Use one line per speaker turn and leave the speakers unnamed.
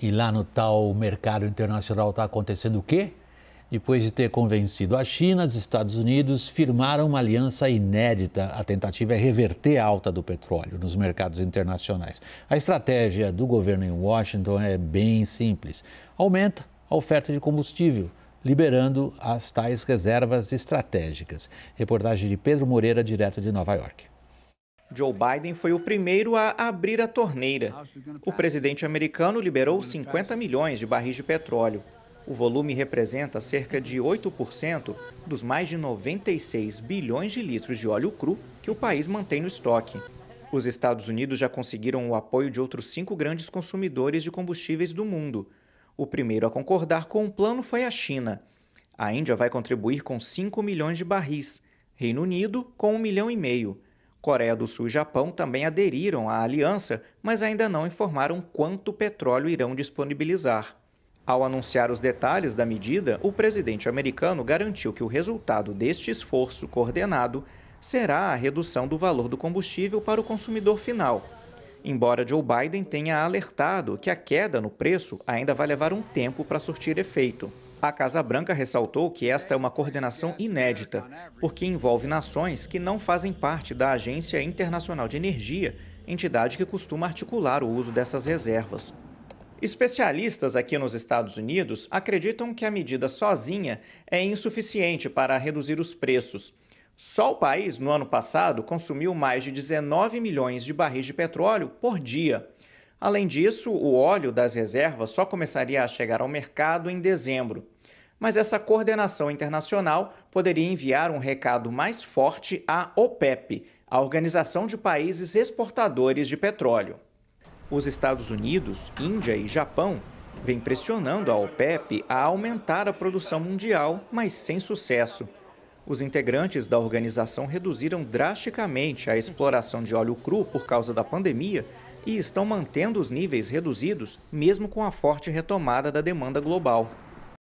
E lá no tal mercado internacional está acontecendo o quê? Depois de ter convencido a China, os Estados Unidos firmaram uma aliança inédita. A tentativa é reverter a alta do petróleo nos mercados internacionais. A estratégia do governo em Washington é bem simples: aumenta a oferta de combustível, liberando as tais reservas estratégicas. Reportagem de Pedro Moreira, direto de Nova York.
Joe Biden foi o primeiro a abrir a torneira. O presidente americano liberou 50 milhões de barris de petróleo. O volume representa cerca de 8% dos mais de 96 bilhões de litros de óleo cru que o país mantém no estoque. Os Estados Unidos já conseguiram o apoio de outros cinco grandes consumidores de combustíveis do mundo. O primeiro a concordar com o plano foi a China. A Índia vai contribuir com 5 milhões de barris, Reino Unido com 1 milhão e meio. Coreia do Sul e Japão também aderiram à aliança, mas ainda não informaram quanto petróleo irão disponibilizar. Ao anunciar os detalhes da medida, o presidente americano garantiu que o resultado deste esforço coordenado será a redução do valor do combustível para o consumidor final. Embora Joe Biden tenha alertado que a queda no preço ainda vai levar um tempo para surtir efeito. A Casa Branca ressaltou que esta é uma coordenação inédita, porque envolve nações que não fazem parte da Agência Internacional de Energia, entidade que costuma articular o uso dessas reservas. Especialistas aqui nos Estados Unidos acreditam que a medida sozinha é insuficiente para reduzir os preços. Só o país, no ano passado, consumiu mais de 19 milhões de barris de petróleo por dia. Além disso, o óleo das reservas só começaria a chegar ao mercado em dezembro. Mas essa coordenação internacional poderia enviar um recado mais forte à OPEP, a Organização de Países Exportadores de Petróleo. Os Estados Unidos, Índia e Japão vêm pressionando a OPEP a aumentar a produção mundial, mas sem sucesso. Os integrantes da organização reduziram drasticamente a exploração de óleo cru por causa da pandemia e estão mantendo os níveis reduzidos, mesmo com a forte retomada da demanda global.